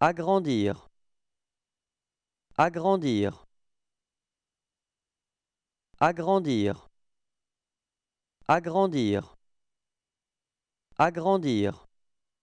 Agrandir. Agrandir. Agrandir. Agrandir. Agrandir.